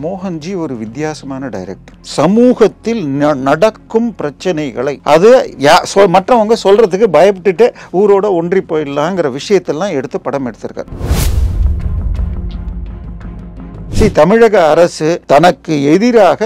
மோகன்ஜி ஒரு வித்தியாசமான டைரக்டர் சமூகத்தில் நடக்கும் பிரச்சனைகளை அது மற்றவங்க சொல்றதுக்கு பயப்பட்டுட்டு ஊரோட ஒன்றி போயிடலாங்கிற விஷயத்தெல்லாம் எடுத்து படம் எடுத்திருக்காரு சி தமிழக அரசு தனக்கு எதிராக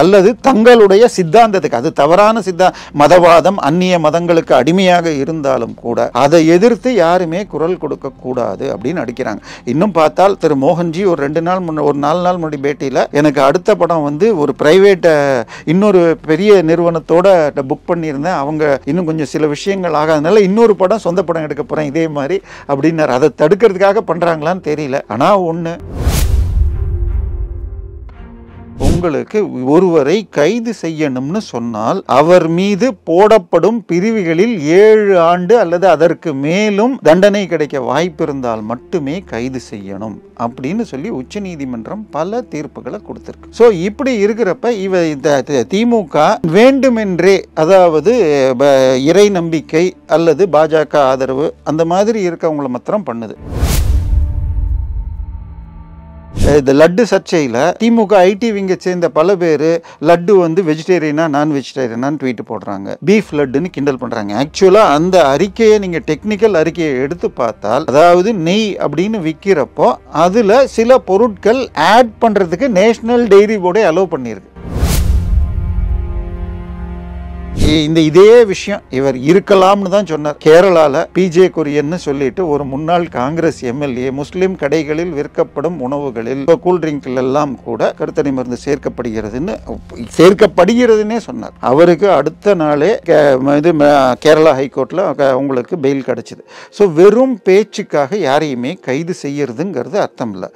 அல்லது தங்களுடைய சித்தாந்தத்துக்கு அது தவறான சித்தா மதவாதம் அந்நிய மதங்களுக்கு அடிமையாக இருந்தாலும் கூட அதை எதிர்த்து யாருமே குரல் கொடுக்க கூடாது அப்படின்னு அடிக்கிறாங்க இன்னும் பார்த்தால் திரு மோகன்ஜி ஒரு ரெண்டு நாள் முன்ன ஒரு நாலு நாள் முன்னாடி பேட்டியில் எனக்கு அடுத்த படம் வந்து ஒரு பிரைவேட் இன்னொரு பெரிய நிறுவனத்தோட புக் பண்ணியிருந்தேன் அவங்க இன்னும் கொஞ்சம் சில விஷயங்கள் ஆகாதனால இன்னொரு படம் சொந்த படம் எடுக்க போகிறேன் இதே மாதிரி அப்படின்னார் அதை தடுக்கிறதுக்காக பண்ணுறாங்களான்னு தெரியல ஆனால் ஒன்று உங்களுக்கு ஒருவரை கைது செய்யணும்னு சொன்னால் அவர் மீது போடப்படும் பிரிவுகளில் ஏழு ஆண்டு அல்லது அதற்கு மேலும் தண்டனை கிடைக்க வாய்ப்பு இருந்தால் மட்டுமே கைது செய்யணும் அப்படின்னு சொல்லி உச்ச நீதிமன்றம் பல தீர்ப்புகளை கொடுத்திருக்கு ஸோ இப்படி இருக்கிறப்ப இவ திமுக வேண்டுமென்றே அதாவது இறை நம்பிக்கை அல்லது பாஜக ஆதரவு அந்த மாதிரி இருக்கவங்களை மாத்திரம் பண்ணுது இந்த லட்டு சர்ச்சையில் திமுக ஐடி விங்கை சேர்ந்த பல பேர் லட்டு வந்து வெஜிடேரியனா நான் வெஜிடேரியனான்னு ட்வீட் போடுறாங்க பீஃப் லட்டுன்னு கிண்டல் பண்ணுறாங்க ஆக்சுவலாக அந்த அறிக்கையை நீங்கள் டெக்னிக்கல் அறிக்கையை எடுத்து பார்த்தால் அதாவது நெய் அப்படின்னு விற்கிறப்போ அதில் சில பொருட்கள் ஆட் பண்ணுறதுக்கு நேஷனல் டெய்ரி போர்டே அலோவ் பண்ணியிருக்கு இந்த இதே விஷயம் இவர் இருக்கலாம்னு தான் சொன்னார் கேரளாவில் பிஜே கொரியன்னு சொல்லிட்டு ஒரு முன்னாள் காங்கிரஸ் எம்எல்ஏ முஸ்லிம் கடைகளில் விற்கப்படும் உணவுகளில் கூல்ட்ரிங்கில் எல்லாம் கூட கருத்தடை மருந்து சேர்க்கப்படுகிறதுன்னு சேர்க்கப்படுகிறதுனே சொன்னார் அவருக்கு அடுத்த நாளே இது கேரளா ஹைகோர்ட்ல அவங்களுக்கு பெயில் கிடச்சிது ஸோ வெறும் பேச்சுக்காக யாரையுமே கைது செய்யறதுங்கிறது அர்த்தம் இல்லை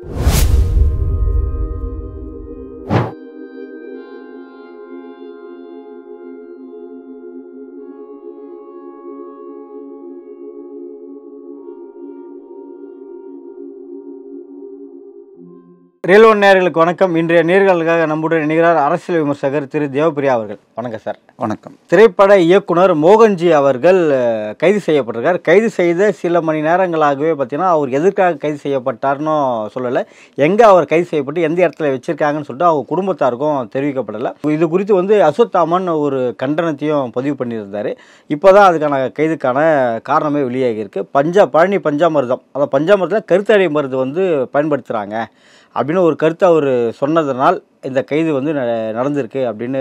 ரயில்வே நேர்களுக்கு வணக்கம் இன்றைய நேர்களுக்காக நம்முடன் இணைகிறார் அரசியல் விமர்சகர் திரு தேவபிரியா அவர்கள் வணக்கம் சார் வணக்கம் திரைப்பட இயக்குனர் மோகன்ஜி அவர்கள் கைது செய்யப்பட்டிருக்கார் கைது செய்த சில மணி நேரங்களாகவே பார்த்தீங்கன்னா அவர் எதற்காக கைது செய்யப்பட்டார்னோ சொல்லலை எங்கே அவர் கைது செய்யப்பட்டு எந்த இடத்துல வச்சிருக்காங்கன்னு சொல்லிட்டு அவங்க குடும்பத்தாருக்கும் தெரிவிக்கப்படலை இது குறித்து வந்து அசுத்தாமன் ஒரு கண்டனத்தையும் பதிவு பண்ணியிருந்தார் இப்போ தான் அதுக்கான கைதுக்கான காரணமே வெளியாகியிருக்கு பஞ்சா பழனி பஞ்சாமிரதம் அதை பஞ்சாமிரதத்தில் கருத்தடை மருந்து வந்து பயன்படுத்துகிறாங்க அப்படின்னு ஒரு கருத்தை அவர் சொன்னதனால் இந்த கைது வந்து நடந்திருக்கு அப்படின்னு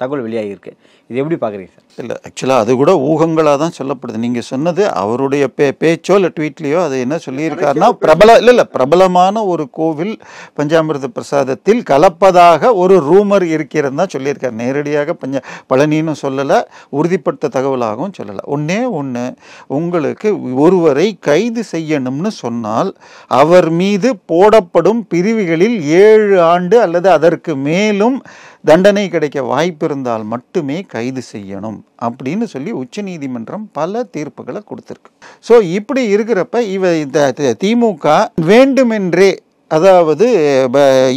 தகவல் வெளியாகியிருக்கு இது எப்படி பார்க்குறீங்க சார் இல்லை ஆக்சுவலாக அது கூட ஊகங்களாக தான் சொல்லப்படுது நீங்கள் சொன்னது அவருடைய பே பேச்சோ இல்லை ட்வீட்லேயோ அது என்ன சொல்லியிருக்காருன்னா பிரபல இல்லை இல்லை பிரபலமான ஒரு கோவில் பஞ்சாமிர்த பிரசாதத்தில் கலப்பதாக ஒரு ரூமர் இருக்கிறது தான் சொல்லியிருக்காரு நேரடியாக பஞ்ச பழனின்னு சொல்லலை உறுதிப்படுத்த தகவலாகவும் சொல்லலை ஒன்றே ஒன்று உங்களுக்கு ஒருவரை கைது செய்யணும்னு சொன்னால் அவர் மீது போடப்படும் பிரிவுகளில் ஏழு ஆண்டு அல்லது அது அதற்கு மேலும் தண்டனை கிடைக்க வாய்ப்பு இருந்தால் மட்டுமே கைது செய்யணும் அப்படின்னு சொல்லி உச்சநீதிமன்றம் பல தீர்ப்புகளை கொடுத்துருக்கு ஸோ இப்படி இருக்கிறப்ப இவ இந்த திமுக வேண்டுமென்றே அதாவது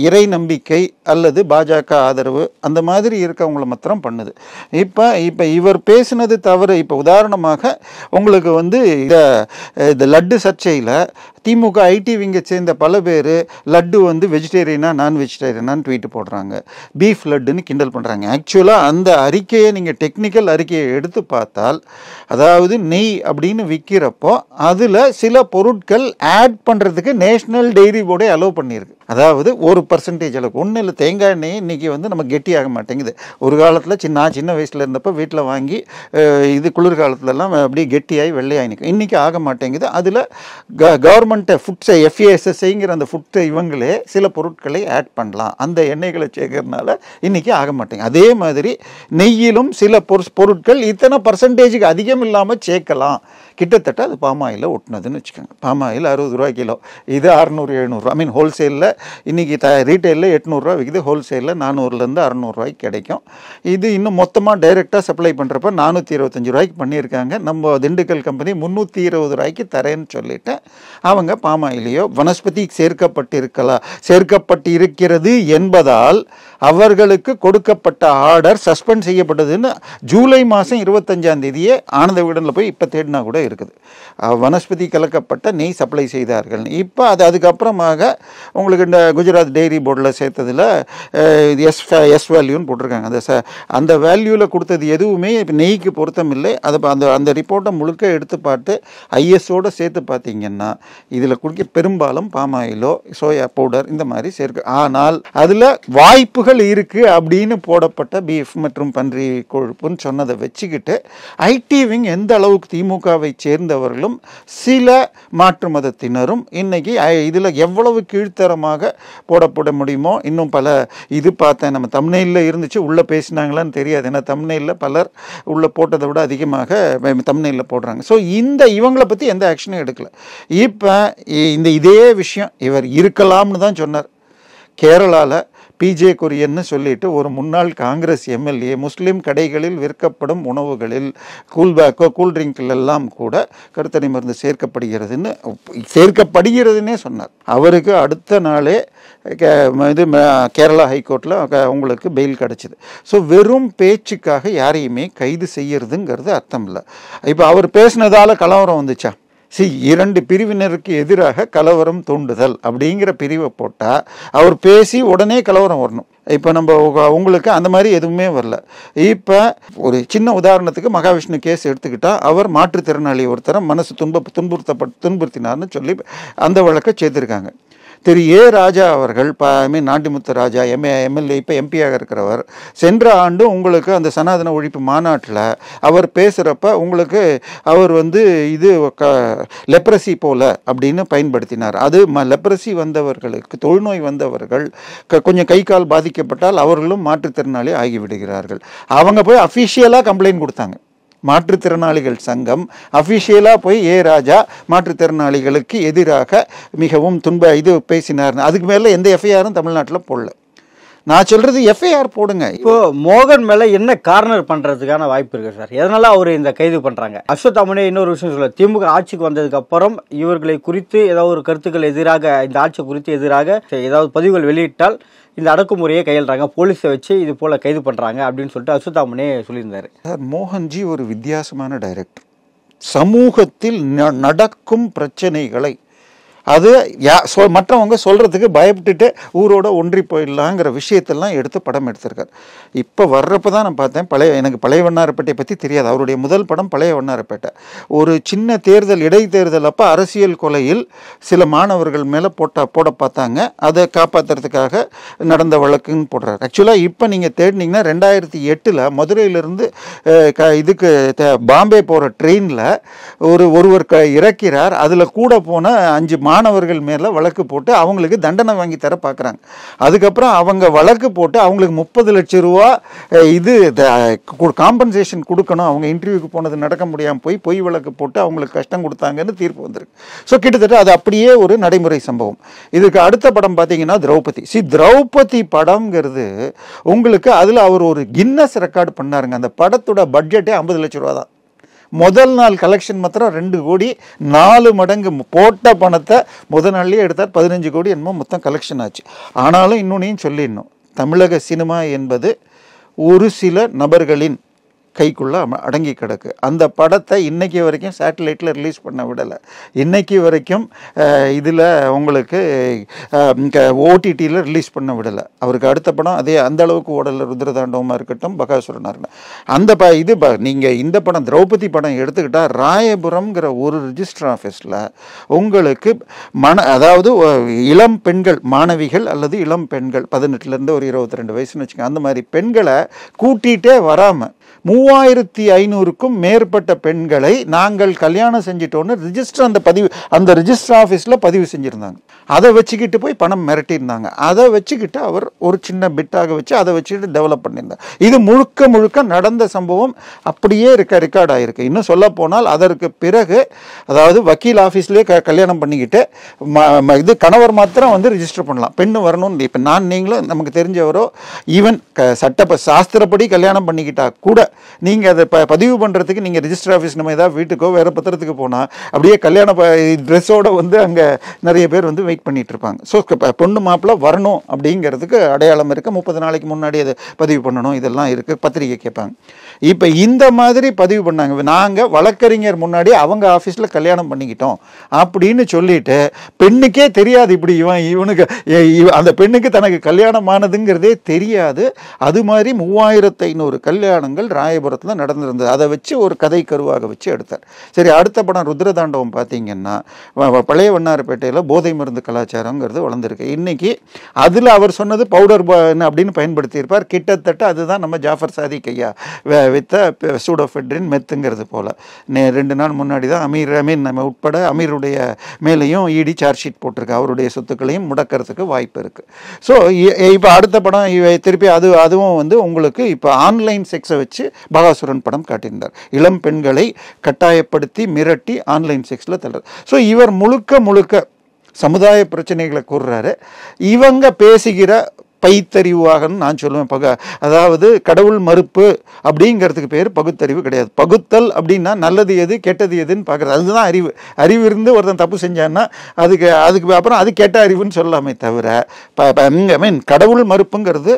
இறை நம்பிக்கை அல்லது பாஜக ஆதரவு அந்த மாதிரி இருக்கவங்களை மாத்திரம் பண்ணுது இப்போ இப்போ இவர் பேசினது தவறு இப்போ உதாரணமாக உங்களுக்கு வந்து இந்த லட்டு சர்ச்சையில் திமுக ஐடி விங்கை சேர்ந்த பல பேர் லட்டு வந்து வெஜிடேரியனா நான் வெஜிடேரியனான்னு ட்வீட்டு போடுறாங்க பீஃப் லட்டுன்னு கிண்டல் பண்ணுறாங்க ஆக்சுவலாக அந்த அறிக்கையை நீங்கள் டெக்னிக்கல் அறிக்கையை எடுத்து பார்த்தால் அதாவது நெய் அப்படின்னு விற்கிறப்போ அதில் சில பொருட்கள் ஆட் பண்ணுறதுக்கு நேஷ்னல் டெய்ரி போர்டே அலோவ் பண்ணியிருக்கு அதாவது ஒரு பர்சன்டேஜ் அளவுக்கு ஒன்றும் இல்லை தேங்காய் எண்ணெய் இன்றைக்கி வந்து நம்ம கெட்டியாக மாட்டேங்குது ஒரு காலத்தில் சின்ன நான் சின்ன வயசில் இருந்தப்போ வீட்டில் வாங்கி இது குளிர்காலத்துலலாம் அப்படியே கெட்டியாகி வெள்ளையாக நிற்கும் இன்றைக்கி ஆக மாட்டேங்குது அதில் க கவர்மெண்ட்டை ஃபுட்ஸை எஃப்ஏஎஸ்எஸ்ஐங்கிற அந்த ஃபுட்ஸை இவங்களே சில பொருட்களை ஆட் பண்ணலாம் அந்த எண்ணெய்களை சேர்க்கறதுனால இன்றைக்கி ஆக மாட்டேங்குது அதே மாதிரி நெய்யிலும் சில பொருட்கள் இத்தனை பர்சன்டேஜுக்கு அதிகம் இல்லாமல் சேர்க்கலாம் கிட்டத்தட்ட அது பாமாயில் ஒட்டினதுன்னு வச்சுக்கோங்க பாமாயில் அறுபது ரூபா கிலோ இது அறநூறு எழுநூறுவா ஐ மீன் ஹோல்சேலில் இன்றைக்கி த ரீட்டைலில் எட்நூறுரூவா விற்கிது ஹோல்சேலில் நானூறுலேருந்து அறநூறுவாய்க்கு கிடைக்கும் இது இன்னும் மொத்தமாக டைரெக்டாக சப்ளை பண்ணுறப்ப நானூற்றி இருபத்தஞ்சி ரூபாய்க்கு பண்ணியிருக்காங்க நம்ம திண்டுக்கல் கம்பெனி முந்நூற்றி இருபது ரூபாய்க்கு தரேன்னு சொல்லிட்டு அவங்க பாமாயிலையோ வனஸ்பதி சேர்க்கப்பட்டிருக்கலாம் இருக்கிறது என்பதால் அவர்களுக்கு கொடுக்கப்பட்ட ஆர்டர் சஸ்பெண்ட் செய்யப்பட்டதுன்னு ஜூலை மாதம் இருபத்தஞ்சாம் தேதியே ஆனந்த விகடனில் போய் இப்போ தேடினா கூட இருக்குது வனஸ்பதி கலக்கப்பட்ட நெய் சப்ளை செய்தார்கள் இப்போ அது அதுக்கப்புறமாக உங்களுக்கு இந்த குஜராத் டெய்ரி போர்டில் சேர்த்ததில் எஸ் எஸ் வேல்யூன்னு போட்டிருக்காங்க அந்த ச அந்த வேல்யூவில் கொடுத்தது எதுவுமே நெய்க்கு பொருத்தம் இல்லை அதை அந்த அந்த ரிப்போர்ட்டை முழுக்க எடுத்து பார்த்து ஐஎஸ்ஓட சேர்த்து பார்த்தீங்கன்னா இதில் குடிக்க பெரும்பாலும் பாமாயிலோ சோயா பவுடர் இந்த மாதிரி சேர்க்கு ஆனால் அதில் வாய்ப்புகள் தகவல் இருக்குது அப்படின்னு போடப்பட்ட பீஃப் மற்றும் பன்றி கொழுப்புன்னு சொன்னதை வச்சுக்கிட்டு ஐடிவிங் எந்த அளவுக்கு திமுகவை சேர்ந்தவர்களும் சில மாற்று மதத்தினரும் இன்றைக்கி இதில் எவ்வளவு கீழ்த்தரமாக போடப்பட முடியுமோ இன்னும் பல இது பார்த்தேன் நம்ம தமிழ்நெல்ல இருந்துச்சு உள்ளே பேசினாங்களான்னு தெரியாது ஏன்னா தமிழ்நெல்ல பலர் உள்ளே போட்டதை விட அதிகமாக தமிழ்நெல்ல போடுறாங்க ஸோ இந்த இவங்களை பற்றி எந்த ஆக்ஷனும் எடுக்கலை இப்போ இந்த இதே விஷயம் இவர் இருக்கலாம்னு தான் சொன்னார் கேரளாவில் பிஜே கொரியன்னு சொல்லிட்டு ஒரு முன்னாள் காங்கிரஸ் எம்எல்ஏ முஸ்லீம் கடைகளில் விற்கப்படும் உணவுகளில் கூல்பேக்கோ எல்லாம் கூட கருத்தனை மருந்து சேர்க்கப்படுகிறதுன்னு சேர்க்கப்படுகிறதுனே சொன்னார் அவருக்கு அடுத்த நாளே இது கேரளா ஹைகோர்ட்டில் அவங்களுக்கு பெயில் கிடச்சிது ஸோ வெறும் பேச்சுக்காக யாரையுமே கைது செய்யறதுங்கிறது அர்த்தம் இல்லை இப்போ அவர் பேசினதால் கலவரம் வந்துச்சா சி இரண்டு பிரிவினருக்கு எதிராக கலவரம் தூண்டுதல் அப்படிங்கிற பிரிவை போட்டால் அவர் பேசி உடனே கலவரம் வரணும் இப்போ நம்ம உங்களுக்கு அந்த மாதிரி எதுவுமே வரல இப்போ ஒரு சின்ன உதாரணத்துக்கு மகாவிஷ்ணு கேஸ் எடுத்துக்கிட்டால் அவர் மாற்றுத்திறனாளி ஒருத்தரை மனசு துன்ப துன்புறுத்தப்பட்டு துன்புறுத்தினார்னு சொல்லி அந்த வழக்கை சேர்த்துருக்காங்க திரு ஏ ராஜா அவர்கள் ப ஐ மீன் நாட்டிமுத்து ராஜா எம்ஏ எம்எல்ஏ இப்போ எம்பியாக இருக்கிறவர் சென்ற ஆண்டு உங்களுக்கு அந்த சனாதன ஒழிப்பு மாநாட்டில் அவர் பேசுகிறப்ப உங்களுக்கு அவர் வந்து இது க லெப்ரசி போல் அப்படின்னு பயன்படுத்தினார் அது ம லெப்ரஸி வந்தவர்களுக்கு தொழுநோய் வந்தவர்கள் க கொஞ்சம் கை கால் பாதிக்கப்பட்டால் அவர்களும் மாற்றுத்திறனாளி ஆகிவிடுகிறார்கள் அவங்க போய் அஃபிஷியலாக கம்ப்ளைண்ட் கொடுத்தாங்க மாற்றுத்திறனாளிகள் சங்கம் அஃபிஷியலாக போய் ஏ ராஜா மாற்றுத்திறனாளிகளுக்கு எதிராக மிகவும் துன்ப இது பேசினார் அதுக்கு மேலே எந்த எஃப்ஐஆரும் தமிழ்நாட்டில் போடல நான் சொல்கிறது எஃப்ஐஆர் போடுங்க இப்போ மோகன் மேலே என்ன கார்னர் பண்ணுறதுக்கான வாய்ப்பு இருக்குது சார் எதனால் அவர் இந்த கைது பண்ணுறாங்க அஸ்வத் அம்மனே இன்னொரு விஷயம் சொல்ல திமுக ஆட்சிக்கு வந்ததுக்கப்புறம் இவர்களை குறித்து ஏதாவது ஒரு கருத்துக்கள் எதிராக இந்த ஆட்சி குறித்து எதிராக ஏதாவது பதிவுகள் வெளியிட்டால் இந்த அடக்குமுறையை கையாளுறாங்க போலீஸை வச்சு இது போல் கைது பண்ணுறாங்க அப்படின்னு சொல்லிட்டு அசுதாமனே சொல்லியிருந்தார் சார் மோகன்ஜி ஒரு வித்தியாசமான டைரக்டர் சமூகத்தில் நடக்கும் பிரச்சனைகளை அது யா சொ மற்றவங்க சொல்கிறதுக்கு பயப்பட்டுட்டு ஊரோட ஒன்றி போயிடலாங்கிற விஷயத்தெல்லாம் எடுத்து படம் எடுத்திருக்கார் இப்போ வர்றப்போ தான் நான் பார்த்தேன் பழைய எனக்கு பழைய வண்ணாரப்பேட்டையை பற்றி தெரியாது அவருடைய முதல் படம் பழைய வண்ணாரப்பேட்டை ஒரு சின்ன தேர்தல் இடைத்தேர்தல் அப்போ அரசியல் கொலையில் சில மாணவர்கள் மேலே போட்ட போட பார்த்தாங்க அதை காப்பாற்றுறதுக்காக நடந்த வழக்குன்னு போடுறாரு ஆக்சுவலாக இப்போ நீங்கள் தேடினீங்கன்னா ரெண்டாயிரத்தி எட்டில் மதுரையிலிருந்து க இதுக்கு பாம்பே போகிற ட்ரெயினில் ஒரு ஒருவர் க இறக்கிறார் அதில் கூட போன அஞ்சு மா மாணவர்கள் மேலே வழக்கு போட்டு அவங்களுக்கு தண்டனை வாங்கி தர பார்க்குறாங்க அதுக்கப்புறம் அவங்க வழக்கு போட்டு அவங்களுக்கு முப்பது லட்சம் ரூபா இது காம்பன்சேஷன் கொடுக்கணும் அவங்க இன்டர்வியூக்கு போனது நடக்க முடியாமல் போய் பொய் வழக்கு போட்டு அவங்களுக்கு கஷ்டம் கொடுத்தாங்கன்னு தீர்ப்பு வந்திருக்கு ஸோ கிட்டத்தட்ட அது அப்படியே ஒரு நடைமுறை சம்பவம் இதுக்கு அடுத்த படம் பார்த்தீங்கன்னா திரௌபதி சி திரௌபதி படங்கிறது உங்களுக்கு அதில் அவர் ஒரு கின்னஸ் ரெக்கார்டு பண்ணாருங்க அந்த படத்தோட பட்ஜெட்டே ஐம்பது லட்சம் ரூபா தான் முதல் நாள் கலெக்ஷன் மாத்திரம் ரெண்டு கோடி நாலு மடங்கு போட்ட பணத்தை முதல் நாள்லேயே எடுத்தார் பதினஞ்சு கோடி என்னமோ மொத்தம் கலெக்ஷன் ஆச்சு ஆனாலும் இன்னொன்னையும் சொல்லிடணும் தமிழக சினிமா என்பது ஒரு சில நபர்களின் கைக்குள்ளே அடங்கி கிடக்கு அந்த படத்தை இன்றைக்கி வரைக்கும் சேட்டலைட்டில் ரிலீஸ் பண்ண விடலை இன்றைக்கி வரைக்கும் இதில் உங்களுக்கு ஓடிடியில் ரிலீஸ் பண்ண விடலை அவருக்கு அடுத்த படம் அதே அந்த அளவுக்கு ஓடல ருத்ரதாண்டவமாக இருக்கட்டும் பகாசுரனாக இருக்கட்டும் அந்த ப இது ப நீங்கள் இந்த படம் திரௌபதி படம் எடுத்துக்கிட்டால் ராயபுரம்ங்கிற ஒரு ரிஜிஸ்டர் ஆஃபீஸில் உங்களுக்கு மன அதாவது இளம் பெண்கள் மாணவிகள் அல்லது இளம் பெண்கள் பதினெட்டுலேருந்து ஒரு இருபத்தி ரெண்டு வயசுன்னு வச்சுக்கோங்க அந்த மாதிரி பெண்களை கூட்டிகிட்டே வராமல் மூவாயிரத்தி ஐநூறுக்கும் மேற்பட்ட பெண்களை நாங்கள் கல்யாணம் செஞ்சிட்டோன்னு ரிஜிஸ்டர் அந்த பதிவு அந்த ரிஜிஸ்டர் ஆஃபீஸில் பதிவு செஞ்சுருந்தாங்க அதை வச்சுக்கிட்டு போய் பணம் மிரட்டியிருந்தாங்க அதை வச்சுக்கிட்டு அவர் ஒரு சின்ன பிட்டாக வச்சு அதை வச்சுக்கிட்டு டெவலப் பண்ணியிருந்தார் இது முழுக்க முழுக்க நடந்த சம்பவம் அப்படியே இருக்க ரெக்கார்ட் ஆகிருக்கு இன்னும் சொல்ல போனால் அதற்கு பிறகு அதாவது வக்கீல் ஆஃபீஸ்லேயே க கல்யாணம் பண்ணிக்கிட்டு இது கணவர் மாத்திரம் வந்து ரிஜிஸ்டர் பண்ணலாம் பெண்ணு வரணும்னு இப்போ நான் நீங்களும் நமக்கு தெரிஞ்சவரோ ஈவன் க சட்ட சாஸ்திரப்படி கல்யாணம் பண்ணிக்கிட்டா கூட கூட நீங்கள் அதை ப பதிவு பண்ணுறதுக்கு நீங்கள் ரிஜிஸ்டர் ஆஃபீஸ் நம்ம ஏதாவது வீட்டுக்கோ வேறு பத்திரத்துக்கு போனால் அப்படியே கல்யாண ப ட்ரெஸ்ஸோடு வந்து அங்கே நிறைய பேர் வந்து வெயிட் பண்ணிகிட்ருப்பாங்க ஸோ பொண்ணு மாப்பிள்ளை வரணும் அப்படிங்கிறதுக்கு அடையாளம் இருக்க முப்பது நாளைக்கு முன்னாடி அதை பதிவு பண்ணணும் இதெல்லாம் இருக்குது பத்திரிகை கேட்பாங்க இப்போ இந்த மாதிரி பதிவு பண்ணாங்க நாங்கள் வழக்கறிஞர் முன்னாடி அவங்க ஆஃபீஸில் கல்யாணம் பண்ணிக்கிட்டோம் அப்படின்னு சொல்லிட்டு பெண்ணுக்கே தெரியாது இப்படி இவன் இவனுக்கு அந்த பெண்ணுக்கு தனக்கு கல்யாணம் ஆனதுங்கிறதே தெரியாது அது மாதிரி மூவாயிரத்து ஐநூறு கல்யாணங்கள் நிகழ்வுகள் ராயபுரத்தில் நடந்திருந்தது அதை வச்சு ஒரு கதை கருவாக வச்சு எடுத்தார் சரி அடுத்த படம் ருத்ரதாண்டவம் பார்த்தீங்கன்னா பழைய வண்ணாரப்பேட்டையில் போதை மருந்து கலாச்சாரங்கிறது வளர்ந்துருக்கு இன்றைக்கி அதில் அவர் சொன்னது பவுடர் அப்படின்னு பயன்படுத்தியிருப்பார் கிட்டத்தட்ட அதுதான் நம்ம ஜாஃபர் சாதி கையா வித்த சூடோஃபெட்ரின் மெத்துங்கிறது போல் நே ரெண்டு நாள் முன்னாடி தான் அமீர் அமீன் நம்ம உட்பட அமீருடைய மேலேயும் இடி சார்ஜ் ஷீட் போட்டிருக்கு அவருடைய சொத்துக்களையும் முடக்கிறதுக்கு வாய்ப்பு இருக்குது ஸோ இப்போ அடுத்த படம் திருப்பி அது அதுவும் வந்து உங்களுக்கு இப்போ ஆன்லைன் செக்ஸை வச்சு வச்சு பகாசுரன் படம் காட்டியிருந்தார் இளம் பெண்களை கட்டாயப்படுத்தி மிரட்டி ஆன்லைன் செக்ஸில் தள்ளுறது ஸோ இவர் முழுக்க முழுக்க சமுதாய பிரச்சனைகளை கூறுறாரு இவங்க பேசுகிற பைத்தறிவாகன்னு நான் சொல்லுவேன் பக அதாவது கடவுள் மறுப்பு அப்படிங்கிறதுக்கு பேர் பகுத்தறிவு கிடையாது பகுத்தல் அப்படின்னா நல்லது எது கெட்டது எதுன்னு பார்க்குறது அதுதான் அறிவு அறிவு இருந்து ஒருத்தன் தப்பு செஞ்சான்னா அதுக்கு அதுக்கு அப்புறம் அது கெட்ட அறிவுன்னு சொல்லலாமே தவிர ஐ மீன் கடவுள் மறுப்புங்கிறது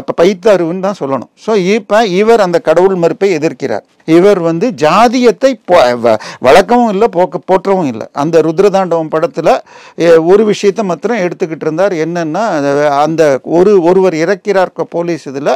அப்போ பைத்தறிவுன்னு தான் சொல்லணும் ஸோ இப்போ இவர் அந்த கடவுள் மறுப்பை எதிர்க்கிறார் இவர் வந்து ஜாதியத்தை வழக்கவும் இல்லை போக்க போற்றவும் இல்லை அந்த ருத்ரதாண்டவம் படத்தில் ஒரு விஷயத்தை மாத்திரம் எடுத்துக்கிட்டு இருந்தார் என்னென்னா அந்த ஒரு ஒருவர் இறக்கிறார் போலீஸ் இதில்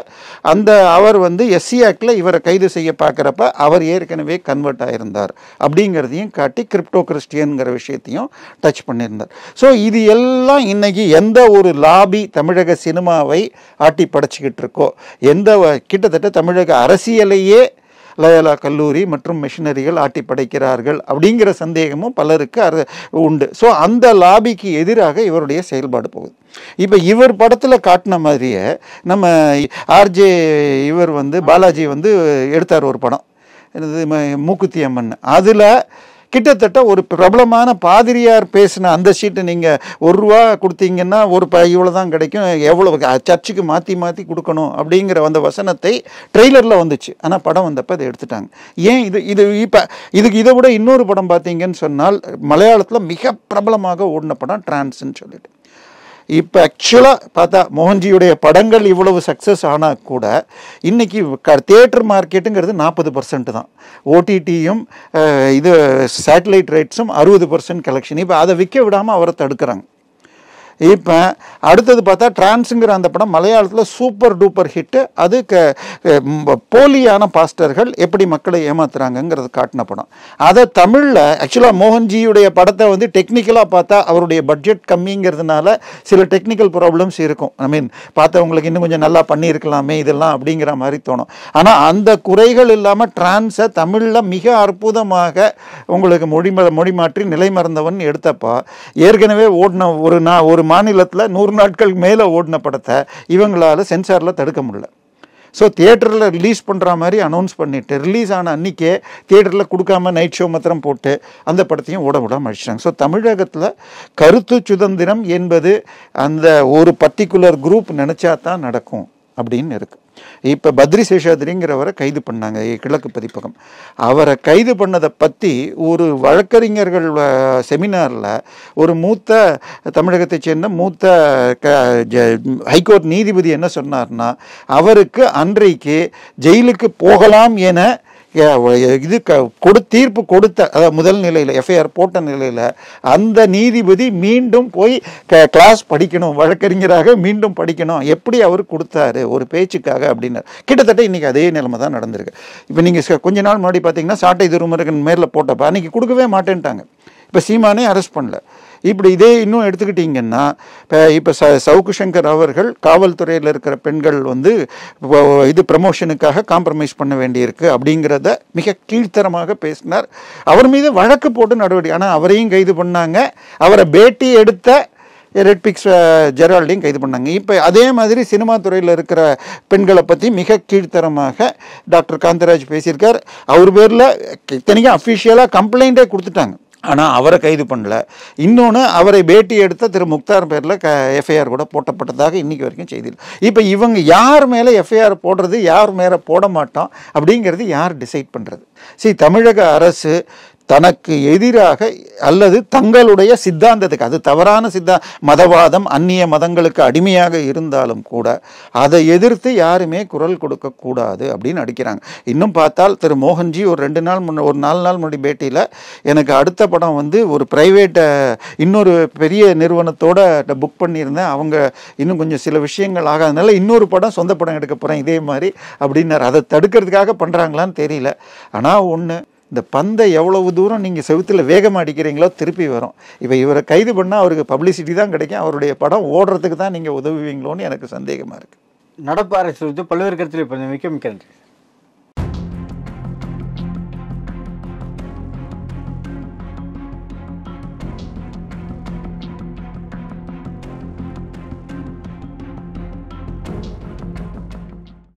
அந்த அவர் வந்து எஸ்சி ஆக்டில் இவரை கைது செய்ய பார்க்குறப்ப அவர் ஏற்கனவே கன்வெர்ட் ஆகியிருந்தார் அப்படிங்கிறதையும் காட்டி கிரிப்டோ கிறிஸ்டியனுங்கிற விஷயத்தையும் டச் பண்ணியிருந்தார் ஸோ இது எல்லாம் இன்றைக்கி எந்த ஒரு லாபி தமிழக சினிமாவை ஆட்டி படைச்சிக்கிட்டு இருக்கோ எந்த கிட்டத்தட்ட தமிழக அரசியலையே லயலா கல்லூரி மற்றும் மிஷினரிகள் ஆட்டி படைக்கிறார்கள் அப்படிங்கிற சந்தேகமும் பலருக்கு அது உண்டு ஸோ அந்த லாபிக்கு எதிராக இவருடைய செயல்பாடு போகுது இப்போ இவர் படத்தில் காட்டின மாதிரியே நம்ம ஆர்ஜே இவர் வந்து பாலாஜி வந்து எடுத்தார் ஒரு படம் மூக்குத்தி அம்மன் அதில் கிட்டத்தட்ட ஒரு பிரபலமான பாதிரியார் பேசின அந்த சீட்டை நீங்கள் ஒரு ரூபா கொடுத்தீங்கன்னா ஒரு ப இவ்வளோ தான் கிடைக்கும் எவ்வளோ சர்ச்சுக்கு மாற்றி மாற்றி கொடுக்கணும் அப்படிங்கிற அந்த வசனத்தை ட்ரெய்லரில் வந்துச்சு ஆனால் படம் வந்தப்போ அதை எடுத்துட்டாங்க ஏன் இது இது இப்போ இதுக்கு இதை விட இன்னொரு படம் பார்த்தீங்கன்னு சொன்னால் மலையாளத்தில் மிக பிரபலமாக ஓடின படம் டிரான்ஸ்ன்னு சொல்லிட்டு இப்போ ஆக்சுவலாக பார்த்தா மோகன்ஜியுடைய படங்கள் இவ்வளவு சக்ஸஸ் ஆனால் கூட இன்றைக்கி க தேட்டர் மார்க்கெட்டுங்கிறது நாற்பது பர்சன்ட் தான் ஓடிடியும் இது சேட்டலைட் ரைட்ஸும் அறுபது பர்சன்ட் கலெக்ஷன் இப்போ அதை விற்க விடாமல் அவரை தடுக்கிறாங்க இப்போ அடுத்தது பார்த்தா டிரான்ஸுங்கிற அந்த படம் மலையாளத்தில் சூப்பர் டூப்பர் ஹிட்டு அது க போலியான பாஸ்டர்கள் எப்படி மக்களை ஏமாத்துறாங்கங்கிறது காட்டின படம் அதை தமிழில் ஆக்சுவலாக மோகன்ஜியுடைய படத்தை வந்து டெக்னிக்கலாக பார்த்தா அவருடைய பட்ஜெட் கம்மிங்கிறதுனால சில டெக்னிக்கல் ப்ராப்ளம்ஸ் இருக்கும் ஐ மீன் பார்த்தவங்களுக்கு இன்னும் கொஞ்சம் நல்லா பண்ணியிருக்கலாமே இதெல்லாம் அப்படிங்கிற மாதிரி தோணும் ஆனால் அந்த குறைகள் இல்லாமல் டிரான்ஸை தமிழில் மிக அற்புதமாக உங்களுக்கு மொழி மொழி மாற்றி நிலை மறந்தவன் எடுத்தப்பா ஏற்கனவே ஓடின ஒரு நான் ஒரு மாநிலத்தில் நூறு நாட்கள் மேலே ஓடின படத்தை இவங்களால் சென்சாரில் தடுக்க முடியல ஸோ தியேட்டரில் ரிலீஸ் பண்ணுற மாதிரி அனௌன்ஸ் பண்ணிவிட்டு ரிலீஸ் ஆன அன்றைக்கே தியேட்டரில் கொடுக்காம நைட் ஷோ மாத்திரம் போட்டு அந்த படத்தையும் ஓட விட அழிச்சிட்டாங்க ஸோ தமிழகத்தில் கருத்து சுதந்திரம் என்பது அந்த ஒரு பர்டிகுலர் குரூப் நினச்சா தான் நடக்கும் அப்படின்னு இருக்குது இப்போ பத்ரி சேஷாதிரிங்கிறவரை கைது பண்ணாங்க கிழக்கு பதிப்பகம் அவரை கைது பண்ணதை பற்றி ஒரு வழக்கறிஞர்கள் செமினாரில் ஒரு மூத்த தமிழகத்தைச் சேர்ந்த மூத்த க ஹைகோர்ட் நீதிபதி என்ன சொன்னார்னா அவருக்கு அன்றைக்கு ஜெயிலுக்கு போகலாம் என இது கொடு தீர்ப்பு கொடுத்த அதாவது முதல் நிலையில் எஃப்ஐஆர் போட்ட நிலையில் அந்த நீதிபதி மீண்டும் போய் கிளாஸ் படிக்கணும் வழக்கறிஞராக மீண்டும் படிக்கணும் எப்படி அவர் கொடுத்தாரு ஒரு பேச்சுக்காக அப்படின்னு கிட்டத்தட்ட இன்றைக்கி அதே நிலைமை தான் நடந்திருக்கு இப்போ நீங்கள் கொஞ்ச நாள் முன்னாடி பார்த்தீங்கன்னா சாட்டை திருமருகன் மேலே போட்டப்போ அன்றைக்கி கொடுக்கவே மாட்டேன்ட்டாங்க இப்போ சீமானே அரெஸ்ட் பண்ணல இப்படி இதே இன்னும் எடுத்துக்கிட்டிங்கன்னா இப்போ இப்போ ச சவுக்கு சங்கர் அவர்கள் காவல்துறையில் இருக்கிற பெண்கள் வந்து இது ப்ரமோஷனுக்காக காம்ப்ரமைஸ் பண்ண வேண்டியிருக்கு அப்படிங்கிறத மிக கீழ்த்தரமாக பேசினார் அவர் மீது வழக்கு போட்டு நடவடிக்கை ஆனால் அவரையும் கைது பண்ணாங்க அவரை பேட்டி எடுத்த ரெட் பிக்ஸ் ஜெரால்டையும் கைது பண்ணாங்க இப்போ அதே மாதிரி சினிமா துறையில் இருக்கிற பெண்களை பற்றி மிக கீழ்த்தரமாக டாக்டர் காந்தராஜ் பேசியிருக்கார் அவர் பேரில் இத்தனைக்கும் அஃபிஷியலாக கம்ப்ளைண்ட்டே கொடுத்துட்டாங்க ஆனால் அவரை கைது பண்ணல இன்னொன்று அவரை பேட்டி எடுத்த திரு முக்தார் பேரில் க எஃப்ஐஆர் கூட போட்டப்பட்டதாக இன்றைக்கி வரைக்கும் செய்தியில் இப்போ இவங்க யார் மேலே எஃப்ஐஆர் போடுறது யார் மேலே போட மாட்டோம் அப்படிங்கிறது யார் டிசைட் பண்ணுறது சரி தமிழக அரசு தனக்கு எதிராக அல்லது தங்களுடைய சித்தாந்தத்துக்கு அது தவறான சித்தா மதவாதம் அந்நிய மதங்களுக்கு அடிமையாக இருந்தாலும் கூட அதை எதிர்த்து யாருமே குரல் கொடுக்கக்கூடாது அப்படின்னு அடிக்கிறாங்க இன்னும் பார்த்தால் திரு மோகன்ஜி ஒரு ரெண்டு நாள் முன்ன ஒரு நாலு நாள் முன்னாடி பேட்டியில் எனக்கு அடுத்த படம் வந்து ஒரு ப்ரைவேட்டை இன்னொரு பெரிய நிறுவனத்தோட புக் பண்ணியிருந்தேன் அவங்க இன்னும் கொஞ்சம் சில விஷயங்கள் ஆகாதனால இன்னொரு படம் சொந்த படம் எடுக்க போகிறேன் இதே மாதிரி அப்படின்னார் அதை தடுக்கிறதுக்காக பண்ணுறாங்களான்னு தெரியல ஆனால் ஒன்று இந்த பந்தை எவ்வளவு தூரம் நீங்கள் செவுத்தில் வேகமாக அடிக்கிறீங்களோ திருப்பி வரும் இப்போ இவரை கைது பண்ணால் அவருக்கு பப்ளிசிட்டி தான் கிடைக்கும் அவருடைய படம் ஓடுறதுக்கு தான் நீங்கள் உதவுவீங்களோன்னு எனக்கு சந்தேகமாக இருக்குது நடப்பு அரசு பல்வேறு கருத்தில் மிக்க மிக்க நன்றி